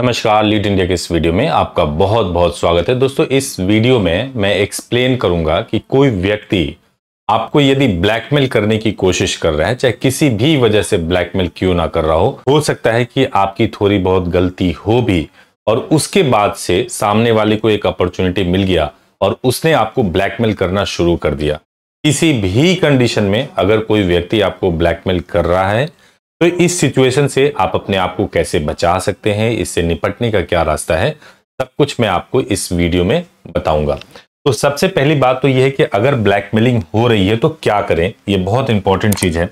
नमस्कार lead India के इस वीडियो में आपका बहुत बहुत स्वागत है दोस्तों इस वीडियो में मैं एक्सप्लेन करूंगा कि कोई व्यक्ति आपको यदि ब्लैकमेल करने की कोशिश कर रहा है चाहे किसी भी वजह से ब्लैकमेल क्यों ना कर रहा हो हो सकता है कि आपकी थोड़ी बहुत गलती हो भी और उसके बाद से सामने वाले को एक अपॉर्चुनिटी मिल गया और उसने आपको ब्लैकमेल करना शुरू कर दिया किसी भी कंडीशन में अगर कोई व्यक्ति आपको ब्लैकमेल कर रहा है तो इस सिचुएशन से आप अपने आप को कैसे बचा सकते हैं इससे निपटने का क्या रास्ता है सब कुछ मैं आपको इस वीडियो में बताऊंगा तो सबसे पहली बात तो यह है कि अगर ब्लैकमेलिंग हो रही है तो क्या करें ये बहुत इंपॉर्टेंट चीज है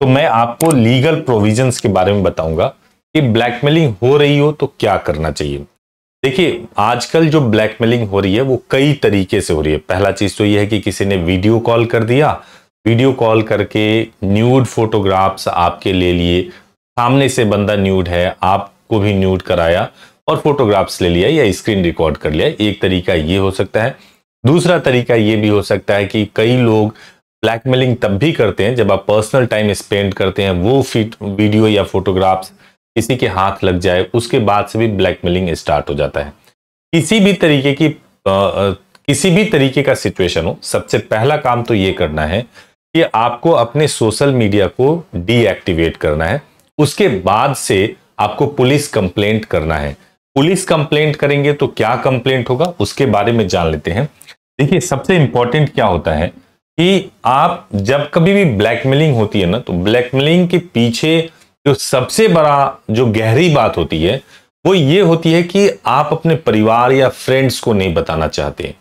तो मैं आपको लीगल प्रोविजंस के बारे में बताऊंगा कि ब्लैकमेलिंग हो रही हो तो क्या करना चाहिए देखिए आजकल जो ब्लैकमेलिंग हो रही है वो कई तरीके से हो रही है पहला चीज तो ये है कि किसी ने वीडियो कॉल कर दिया वीडियो कॉल करके न्यूड फोटोग्राफ्स आपके ले लिए सामने से बंदा न्यूड है आपको भी न्यूड कराया और फोटोग्राफ्स ले लिया या स्क्रीन रिकॉर्ड कर लिया एक तरीका ये हो सकता है दूसरा तरीका ये भी हो सकता है कि कई लोग ब्लैकमेलिंग तब भी करते हैं जब आप पर्सनल टाइम स्पेंड करते हैं वो वीडियो या फोटोग्राफ्स किसी के हाथ लग जाए उसके बाद से भी ब्लैकमेलिंग स्टार्ट हो जाता है किसी भी तरीके की आ, किसी भी तरीके का सिचुएशन हो सबसे पहला काम तो ये करना है कि आपको अपने सोशल मीडिया को डीएक्टिवेट करना है उसके बाद से आपको पुलिस कंप्लेंट करना है पुलिस कंप्लेंट करेंगे तो क्या कंप्लेंट होगा उसके बारे में जान लेते हैं देखिए सबसे इंपॉर्टेंट क्या होता है कि आप जब कभी भी ब्लैकमेलिंग होती है ना तो ब्लैकमेलिंग के पीछे जो सबसे बड़ा जो गहरी बात होती है वो ये होती है कि आप अपने परिवार या फ्रेंड्स को नहीं बताना चाहते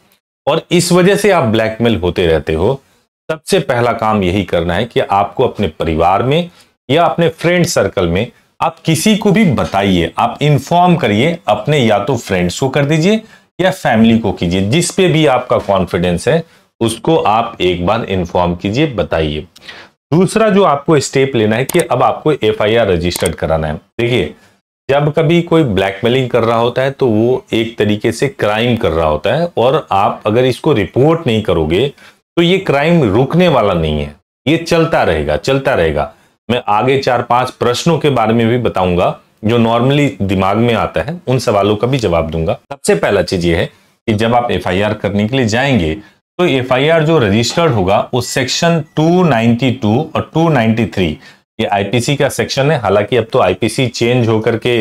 और इस वजह से आप ब्लैकमेल होते रहते हो सबसे पहला काम यही करना है कि आपको अपने परिवार में या अपने फ्रेंड सर्कल में आप किसी को भी बताइए आप इन्फॉर्म करिए अपने या तो फ्रेंड्स को कर दीजिए या फैमिली को कीजिए जिस पे भी आपका कॉन्फिडेंस है उसको आप एक बार इन्फॉर्म कीजिए बताइए दूसरा जो आपको स्टेप लेना है कि अब आपको एफआईआर रजिस्टर्ड कराना है देखिए जब कभी कोई ब्लैकमेलिंग कर रहा होता है तो वो एक तरीके से क्राइम कर रहा होता है और आप अगर इसको रिपोर्ट नहीं करोगे तो ये क्राइम रुकने वाला नहीं है ये चलता रहेगा चलता रहेगा मैं आगे चार पांच प्रश्नों के बारे में भी बताऊंगा जो नॉर्मली दिमाग में आता है उन सवालों का भी जवाब दूंगा सबसे पहला चीज ये है कि जब आप एफ करने के लिए जाएंगे तो एफआईआर जो रजिस्टर्ड होगा वो सेक्शन 292 और 293 ये आईपीसी का सेक्शन है हालांकि अब तो आईपीसी चेंज होकर के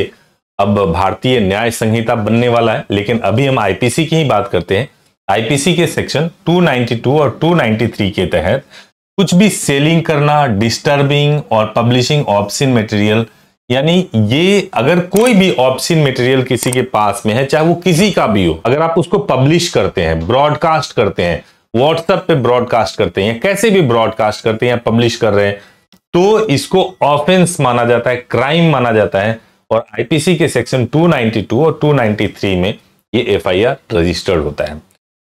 अब भारतीय न्याय संहिता बनने वाला है लेकिन अभी हम आईपीसी की ही बात करते हैं आईपीसी के सेक्शन 292 और 293 के तहत कुछ भी सेलिंग करना डिस्टर्बिंग और पब्लिशिंग ऑप्शन मटेरियल यानी ये अगर कोई भी ऑप्शन मटेरियल किसी के पास में है चाहे वो किसी का भी हो अगर आप उसको पब्लिश करते हैं ब्रॉडकास्ट करते हैं व्हाट्सएप पे ब्रॉडकास्ट करते हैं कैसे भी ब्रॉडकास्ट करते हैं पब्लिश कर रहे हैं तो इसको ऑफेंस माना जाता है क्राइम माना जाता है और आईपीसी के सेक्शन 292 और 293 में ये एफआईआर रजिस्टर्ड होता है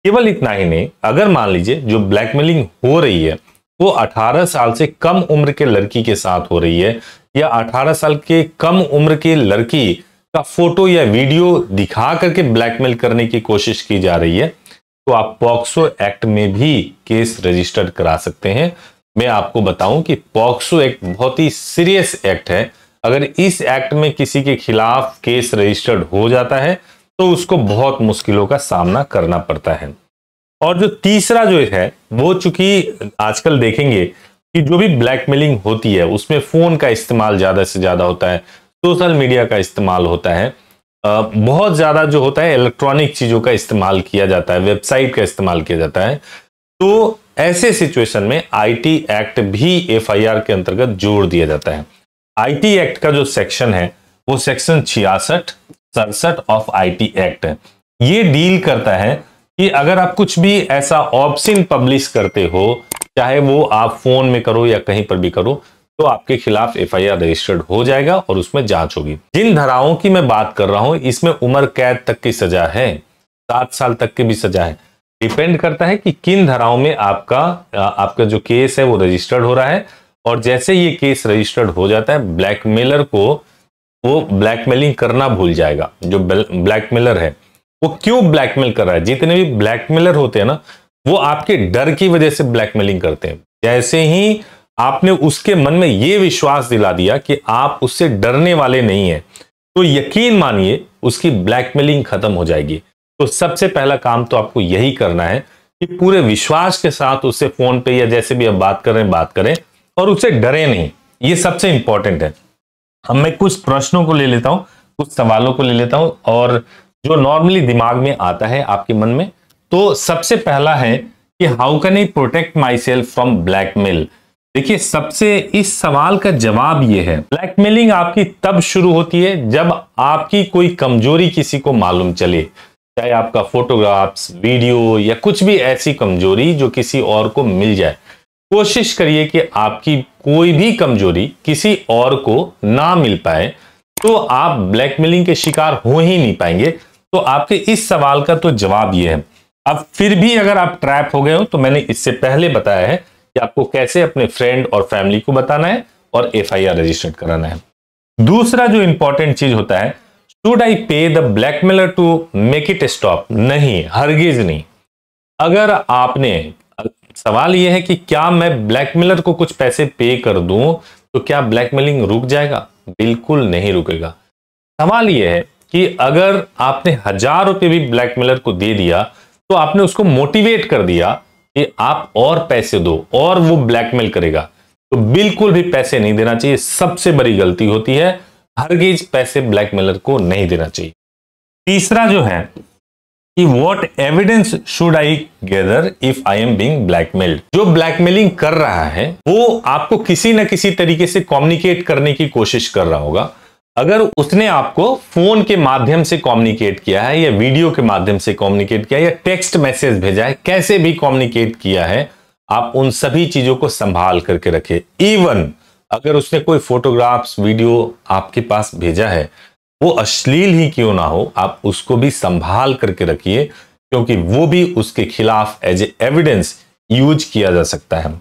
केवल इतना ही नहीं अगर मान लीजिए जो ब्लैकमेलिंग हो रही है वो 18 साल से कम उम्र के लड़की के साथ हो रही है या 18 साल के कम उम्र की लड़की का फोटो या वीडियो दिखा करके ब्लैकमेल करने की कोशिश की जा रही है तो आप पॉक्सो एक्ट में भी केस रजिस्टर्ड करा सकते हैं मैं आपको बताऊं कि पॉक्सो एक्ट बहुत ही सीरियस एक्ट है अगर इस एक्ट में किसी के खिलाफ केस रजिस्टर्ड हो जाता है तो उसको बहुत मुश्किलों का सामना करना पड़ता है और जो तीसरा जो है वो चूंकि आजकल देखेंगे कि जो भी ब्लैकमेलिंग होती है उसमें फ़ोन का इस्तेमाल ज़्यादा से ज़्यादा होता है सोशल मीडिया का इस्तेमाल होता है बहुत ज़्यादा जो होता है इलेक्ट्रॉनिक चीज़ों का इस्तेमाल किया जाता है वेबसाइट का इस्तेमाल किया जाता है तो ऐसे सिचुएशन में आईटी एक्ट भी एफआईआर के अंतर्गत जोड़ दिया जाता है आईटी एक्ट का जो सेक्शन है वो सेक्शन छियासठ सड़सठ ऑफ आईटी एक्ट है ये डील करता है कि अगर आप कुछ भी ऐसा ऑप्शन पब्लिश करते हो चाहे वो आप फोन में करो या कहीं पर भी करो तो आपके खिलाफ एफआईआर रजिस्टर्ड हो जाएगा और उसमें जांच होगी जिन धाराओं की मैं बात कर रहा हूं इसमें उम्र कैद तक की सजा है सात साल तक की भी सजा है डिपेंड करता है कि किन धाराओं में आपका आपका जो केस है वो रजिस्टर्ड हो रहा है और जैसे ये केस रजिस्टर्ड हो जाता है ब्लैकमेलर को वो ब्लैकमेलिंग करना भूल जाएगा जो ब्लैकमेलर है वो क्यों ब्लैकमेल कर रहा है जितने भी ब्लैकमेलर होते हैं ना वो आपके डर की वजह से ब्लैकमेलिंग करते हैं जैसे ही आपने उसके मन में ये विश्वास दिला दिया कि आप उससे डरने वाले नहीं हैं तो यकीन मानिए उसकी ब्लैकमेलिंग खत्म हो जाएगी तो सबसे पहला काम तो आपको यही करना है कि पूरे विश्वास के साथ उससे फोन पे या जैसे भी आप बात कर रहे हैं बात करें और उसे डरे नहीं ये सबसे इंपॉर्टेंट है अब मैं कुछ प्रश्नों को ले लेता हूँ कुछ सवालों को ले लेता हूँ और जो नॉर्मली दिमाग में आता है आपके मन में तो सबसे पहला है कि how can I protect myself from blackmail देखिए सबसे इस सवाल का जवाब ये है ब्लैकमेलिंग आपकी तब शुरू होती है जब आपकी कोई कमजोरी किसी को मालूम चले चाहे आपका फोटोग्राफ्स वीडियो या कुछ भी ऐसी कमजोरी जो किसी और को मिल जाए कोशिश करिए कि आपकी कोई भी कमजोरी किसी और को ना मिल पाए तो आप ब्लैकमेलिंग के शिकार हो ही नहीं पाएंगे तो आपके इस सवाल का तो जवाब यह है अब फिर भी अगर आप ट्रैप हो गए हो तो मैंने इससे पहले बताया है कि आपको कैसे अपने फ्रेंड और फैमिली को बताना है और एफ रजिस्टर कराना है दूसरा जो इंपॉर्टेंट चीज होता है should I pay the blackmailer to make it stop नहीं हरगिज नहीं अगर आपने सवाल यह है कि क्या मैं ब्लैकमेलर को कुछ पैसे पे कर दूं तो क्या ब्लैकमेलिंग रुक जाएगा बिल्कुल नहीं रुकेगा सवाल यह है कि अगर आपने हजार रुपये भी ब्लैकमेलर को दे दिया तो आपने उसको मोटिवेट कर दिया कि आप और पैसे दो और वो ब्लैकमेल करेगा तो बिल्कुल भी पैसे नहीं देना चाहिए सबसे बड़ी गलती होती है हर गेज पैसे ब्लैकमेलर को नहीं देना चाहिए तीसरा जो है कि what evidence should I gather if I am being blackmailed जो ब्लैकमेलिंग कर रहा है वो आपको किसी ना किसी तरीके से कॉम्युनिकेट करने की कोशिश कर रहा होगा अगर उसने आपको फोन के माध्यम से कम्युनिकेट किया है या वीडियो के माध्यम से कम्युनिकेट किया है या टेक्स्ट मैसेज भेजा है कैसे भी कम्युनिकेट किया है आप उन सभी चीजों को संभाल करके रखें इवन अगर उसने कोई फोटोग्राफ्स वीडियो आपके पास भेजा है वो अश्लील ही क्यों ना हो आप उसको भी संभाल करके रखिए क्योंकि वो भी उसके खिलाफ एज ए एविडेंस यूज किया जा सकता है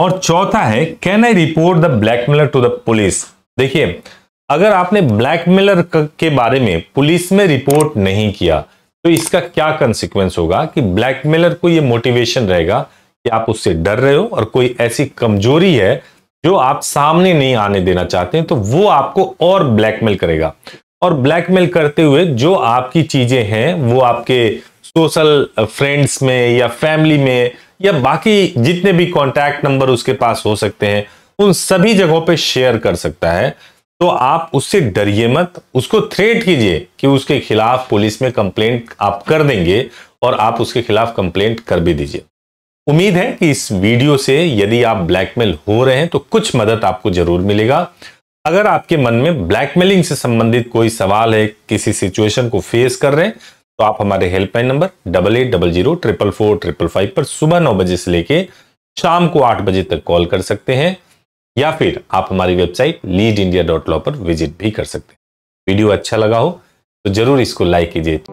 और चौथा है can I report the blackmailer to the police देखिए अगर आपने ब्लैकमेलर के बारे में पुलिस में रिपोर्ट नहीं किया तो इसका क्या कंसिक्वेंस होगा कि ब्लैकमेलर को यह मोटिवेशन रहेगा कि आप उससे डर रहे हो और कोई ऐसी कमजोरी है जो आप सामने नहीं आने देना चाहते हैं तो वो आपको और ब्लैकमेल करेगा और ब्लैकमेल करते हुए जो आपकी चीजें हैं वो आपके सोशल फ्रेंड्स में या फैमिली में या बाकी जितने भी कॉन्टैक्ट नंबर उसके पास हो सकते हैं उन सभी जगहों पे शेयर कर सकता है तो आप उससे डरिए मत उसको थ्रेट कीजिए कि उसके खिलाफ पुलिस में कंप्लेंट आप कर देंगे और आप उसके खिलाफ कंप्लेंट कर भी दीजिए उम्मीद है कि इस वीडियो से यदि आप ब्लैकमेल हो रहे हैं तो कुछ मदद आपको जरूर मिलेगा अगर आपके मन में ब्लैकमेलिंग से संबंधित कोई सवाल है किसी सिचुएशन को फेस कर रहे हैं तो आप हमारे helpline number double eight double zero triple four triple five पर सुबह नौ बजे से लेके शाम को आठ बजे तक कॉल कर सकते हैं या फिर आप हमारी website lead India dot law पर विजिट भी कर सकते हैं वीडियो अच्छा लगा हो तो जरूर इसको लाइक कीजिए